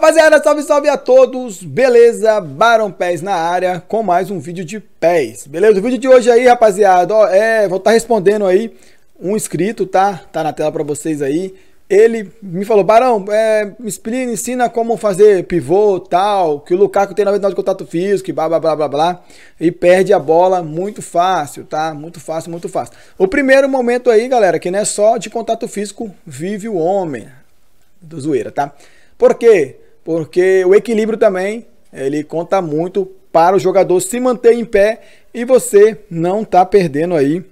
Rapaziada, salve, salve a todos, beleza? Barão Pés na área com mais um vídeo de pés, beleza? O vídeo de hoje aí, rapaziada, ó, é, vou estar tá respondendo aí um inscrito, tá? Tá na tela para vocês aí. Ele me falou, Barão, é, me explica, ensina como fazer pivô, tal, que o Lukaku tem 99 de contato físico, e blá, blá, blá, blá, blá, e perde a bola muito fácil, tá? Muito fácil, muito fácil. O primeiro momento aí, galera, que não é só de contato físico, vive o homem, do zoeira, tá? Por quê? porque o equilíbrio também ele conta muito para o jogador se manter em pé e você não tá perdendo aí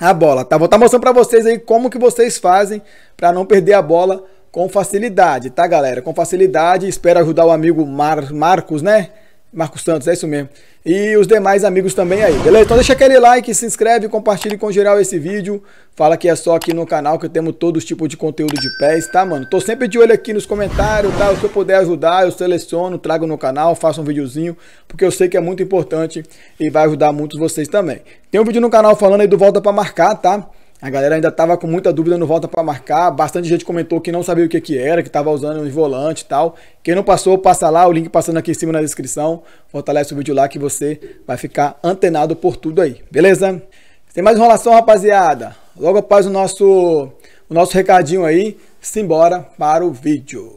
a bola, tá? Vou estar tá mostrando para vocês aí como que vocês fazem para não perder a bola com facilidade, tá, galera? Com facilidade, espero ajudar o amigo Mar Marcos, né? Marcos Santos, é isso mesmo. E os demais amigos também aí, beleza? Então deixa aquele like, se inscreve, compartilhe com geral esse vídeo. Fala que é só aqui no canal que temos todos os tipos de conteúdo de pés, tá, mano? Tô sempre de olho aqui nos comentários, tá? se eu puder ajudar, eu seleciono, trago no canal, faço um videozinho, porque eu sei que é muito importante e vai ajudar muitos vocês também. Tem um vídeo no canal falando aí do Volta para Marcar, tá? A galera ainda estava com muita dúvida no volta para marcar. Bastante gente comentou que não sabia o que, que era, que estava usando os volante e tal. Quem não passou, passa lá. O link passando aqui em cima na descrição. Fortalece o vídeo lá que você vai ficar antenado por tudo aí. Beleza? Sem mais enrolação, rapaziada. Logo após o nosso, o nosso recadinho aí, simbora para o vídeo.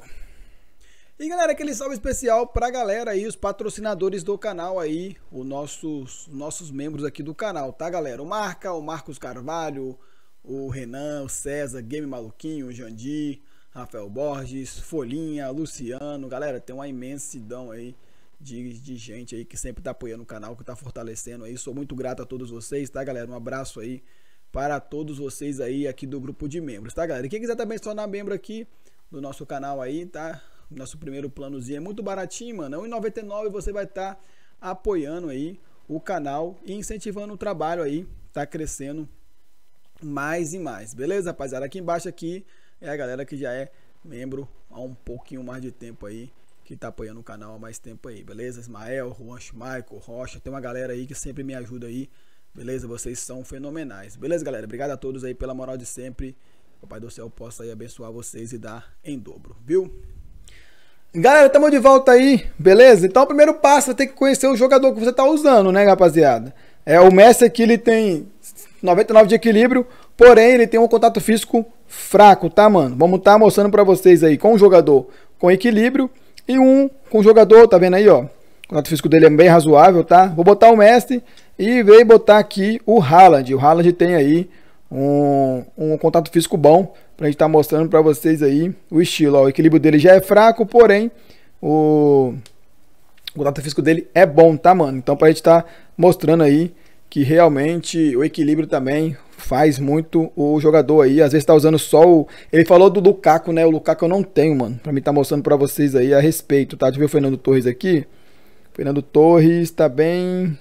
E galera, aquele salve especial pra galera aí, os patrocinadores do canal aí, os nossos, nossos membros aqui do canal, tá galera? O Marca, o Marcos Carvalho, o Renan, o César, Game Maluquinho, o Jandir, Rafael Borges, Folhinha, Luciano, galera, tem uma imensidão aí de, de gente aí que sempre tá apoiando o canal, que tá fortalecendo aí. Sou muito grato a todos vocês, tá, galera? Um abraço aí para todos vocês aí aqui do grupo de membros, tá, galera? E quem quiser também se tornar membro aqui do nosso canal aí, tá? nosso primeiro planozinho. É muito baratinho, mano. R$1,99 é você vai estar tá apoiando aí o canal e incentivando o trabalho aí. Tá crescendo mais e mais. Beleza, rapaziada? Aqui embaixo aqui é a galera que já é membro há um pouquinho mais de tempo aí. Que tá apoiando o canal há mais tempo aí, beleza? Ismael, Juan Michael, Rocha, tem uma galera aí que sempre me ajuda aí Beleza? Vocês são fenomenais. Beleza, galera? Obrigado a todos aí pela moral de sempre. o Pai do céu possa aí abençoar vocês e dar em dobro, viu? Galera, estamos de volta aí, beleza? Então o primeiro passo é ter que conhecer o jogador que você está usando, né, rapaziada? É, o Messi aqui ele tem 99 de equilíbrio, porém ele tem um contato físico fraco, tá, mano? Vamos estar tá mostrando para vocês aí com um jogador com equilíbrio e um com jogador, tá vendo aí, ó? O contato físico dele é bem razoável, tá? Vou botar o Messi e veio botar aqui o Haaland. O Haaland tem aí um, um contato físico bom para a gente estar tá mostrando para vocês aí o estilo. Ó, o equilíbrio dele já é fraco, porém o, o contato físico dele é bom, tá, mano? Então, para a gente estar tá mostrando aí que realmente o equilíbrio também faz muito o jogador aí. Às vezes tá usando só o... Ele falou do Lukaku, né? O Lukaku eu não tenho, mano. Pra mim tá mostrando pra vocês aí a respeito, tá? Deixa eu ver o Fernando Torres aqui. Fernando Torres tá bem...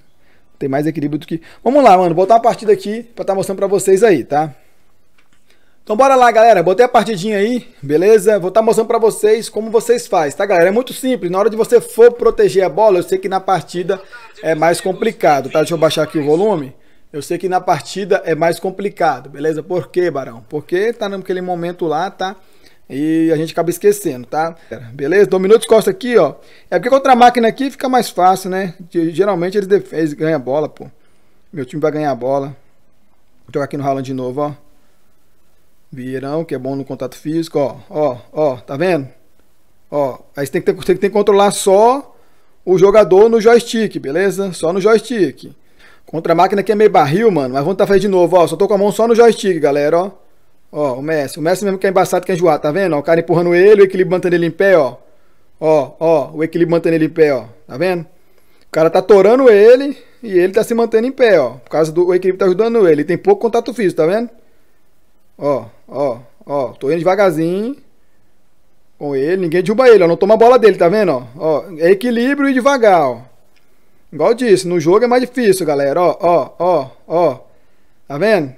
Tem mais equilíbrio do que. Vamos lá, mano. Botar a partida aqui pra estar tá mostrando pra vocês aí, tá? Então bora lá, galera. Botei a partidinha aí, beleza? Vou estar tá mostrando pra vocês como vocês fazem, tá, galera? É muito simples. Na hora de você for proteger a bola, eu sei que na partida é mais complicado, tá? Deixa eu baixar aqui o volume. Eu sei que na partida é mais complicado, beleza? Por quê, Barão? Porque tá naquele momento lá, tá? E a gente acaba esquecendo, tá? Beleza? Dominou costas aqui, ó. É porque contra a máquina aqui fica mais fácil, né? Geralmente eles defendem, ganham a bola, pô. Meu time vai ganhar a bola. Vou jogar aqui no Haaland de novo, ó. Virão, que é bom no contato físico, ó. Ó, ó, tá vendo? Ó, aí você tem que, ter, tem que controlar só o jogador no joystick, beleza? Só no joystick. Contra a máquina aqui é meio barril, mano. Mas vamos tá fazendo de novo, ó. Só tô com a mão só no joystick, galera, ó. Ó, o Messi. O Messi mesmo que é embaçado, que é enjoado, tá vendo? Ó, o cara empurrando ele, o equilíbrio mantendo ele em pé, ó. Ó, ó, o equilíbrio mantendo ele em pé, ó. Tá vendo? O cara tá torando ele e ele tá se mantendo em pé, ó. Por causa do equilíbrio tá ajudando ele. tem pouco contato físico, tá vendo? Ó, ó, ó. Tô indo devagarzinho com ele. Ninguém derruba ele, ó. Não toma a bola dele, tá vendo? Ó, ó é equilíbrio e devagar, ó. Igual disse, no jogo é mais difícil, galera. Ó, ó, ó, ó. Tá vendo?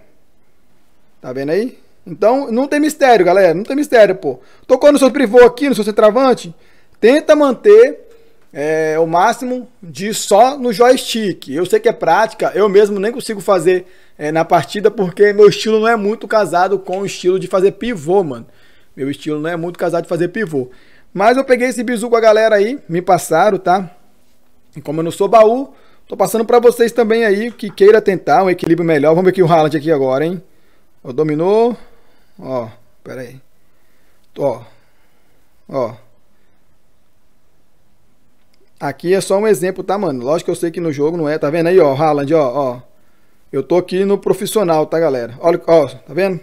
Tá vendo aí? Então, não tem mistério, galera. Não tem mistério, pô. Tocou no seu pivô aqui, no seu centroavante, tenta manter é, o máximo de só no joystick. Eu sei que é prática, eu mesmo nem consigo fazer é, na partida porque meu estilo não é muito casado com o estilo de fazer pivô, mano. Meu estilo não é muito casado de fazer pivô. Mas eu peguei esse bizu com a galera aí, me passaram, tá? E como eu não sou baú, tô passando para vocês também aí que queira tentar um equilíbrio melhor. Vamos ver aqui o Haaland aqui agora, hein? dominou. Ó, pera aí. Ó. Ó. Aqui é só um exemplo, tá, mano? Lógico que eu sei que no jogo não é, tá vendo aí, ó, Haaland, ó, ó. Eu tô aqui no profissional, tá, galera? Olha, ó, tá vendo?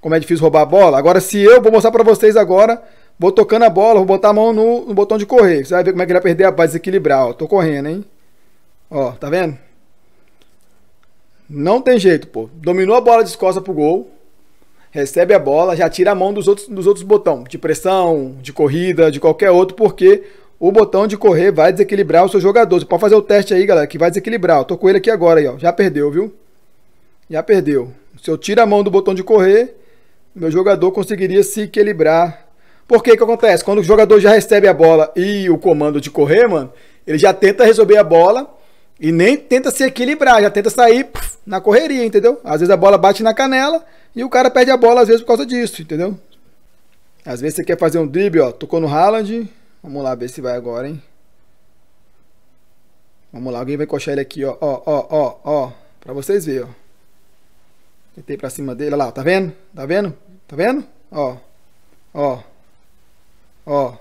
Como é difícil roubar a bola. Agora, se eu vou mostrar pra vocês agora, vou tocando a bola, vou botar a mão no, no botão de correr. Você vai ver como é que ele vai perder a base, desequilibrar, ó. Tô correndo, hein? Ó, tá vendo? Não tem jeito, pô. Dominou a bola de escosta pro gol recebe a bola, já tira a mão dos outros, dos outros botões, de pressão, de corrida, de qualquer outro, porque o botão de correr vai desequilibrar o seu jogador. Você pode fazer o teste aí, galera, que vai desequilibrar. Eu tô com ele aqui agora, aí, ó. já perdeu, viu? Já perdeu. Se eu tiro a mão do botão de correr, meu jogador conseguiria se equilibrar. por que que acontece? Quando o jogador já recebe a bola e o comando de correr, mano, ele já tenta resolver a bola e nem tenta se equilibrar, já tenta sair na correria, entendeu? Às vezes a bola bate na canela, e o cara perde a bola às vezes por causa disso, entendeu? Às vezes você quer fazer um drible, ó, tocou no Haaland. Vamos lá ver se vai agora, hein? Vamos lá, alguém vai coxar ele aqui, ó, ó, ó, ó, ó, pra vocês verem, ó. Tentei pra cima dele, olha lá, tá vendo? Tá vendo? Tá vendo? Ó, ó, ó.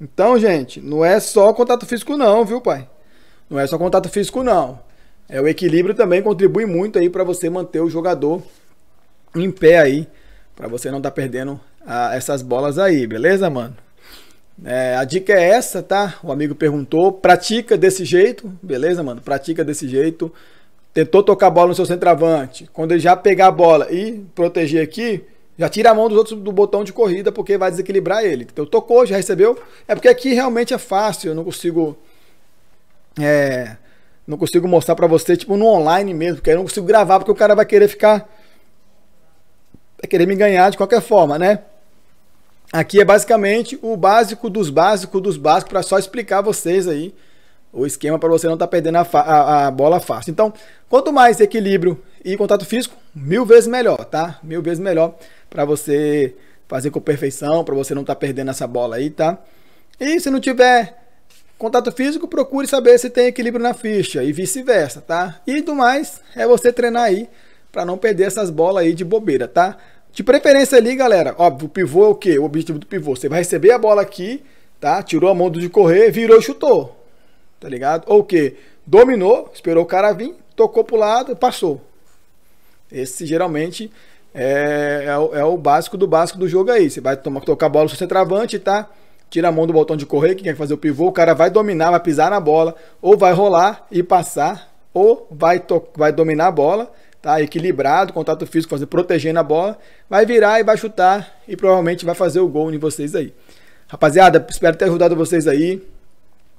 Então, gente, não é só contato físico não, viu, pai? Não é só contato físico não. É, o equilíbrio também contribui muito aí para você manter o jogador em pé aí, para você não estar tá perdendo a, ah, essas bolas aí, beleza, mano? É, a dica é essa, tá? O amigo perguntou. Pratica desse jeito, beleza, mano? Pratica desse jeito. Tentou tocar a bola no seu centroavante. Quando ele já pegar a bola e proteger aqui, já tira a mão dos outros do botão de corrida, porque vai desequilibrar ele. Então, tocou, já recebeu. É porque aqui realmente é fácil, eu não consigo. É, não consigo mostrar para você, tipo, no online mesmo, porque eu não consigo gravar, porque o cara vai querer ficar. Vai querer me ganhar de qualquer forma, né? Aqui é basicamente o básico dos básicos dos básicos, para só explicar a vocês aí o esquema para você não estar tá perdendo a, a, a, bola fácil. Então, quanto mais equilíbrio e contato físico, mil vezes melhor, tá? Mil vezes melhor para você fazer com perfeição, para você não estar tá perdendo essa bola aí, tá? E se não tiver Contato físico, procure saber se tem equilíbrio na ficha e vice-versa, tá? E do mais, é você treinar aí para não perder essas bolas aí de bobeira, tá? De preferência ali, galera, óbvio, o pivô é o quê? O objetivo do pivô, você vai receber a bola aqui, tá? Tirou a mão de correr, virou e chutou, tá ligado? Ou o quê? Dominou, esperou o cara vir, tocou pro lado, passou. Esse geralmente é, é, é, o, básico do básico do jogo aí. Você vai tomar, tocar a bola no seu centroavante, tá? tira a mão do botão de correr, que quer fazer o pivô, o cara vai dominar, vai pisar na bola, ou vai rolar e passar, ou vai, vai dominar a bola, tá? Equilibrado, contato físico, fazer protegendo a bola, vai virar e vai chutar e provavelmente vai fazer o gol em vocês aí. Rapaziada, espero ter ajudado vocês aí.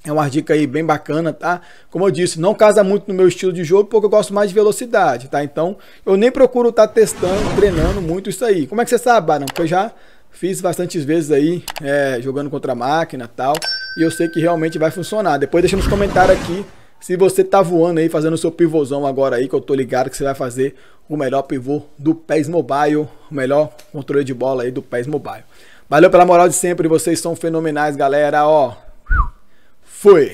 É uma dica aí bem bacana, tá? Como eu disse, não casa muito no meu estilo de jogo, porque eu gosto mais de velocidade, tá? Então, eu nem procuro estar tá testando, treinando muito isso aí. Como é que você sabe, Barão? Porque eu já Fiz bastantes vezes aí, é, jogando contra a máquina e tal. E eu sei que realmente vai funcionar. Depois deixa nos comentários aqui se você tá voando aí, fazendo o seu pivôzão agora aí, que eu tô ligado que você vai fazer o melhor pivô do PES Mobile, o melhor controle de bola aí do PES Mobile. Valeu pela moral de sempre, vocês são fenomenais, galera, ó. Fui!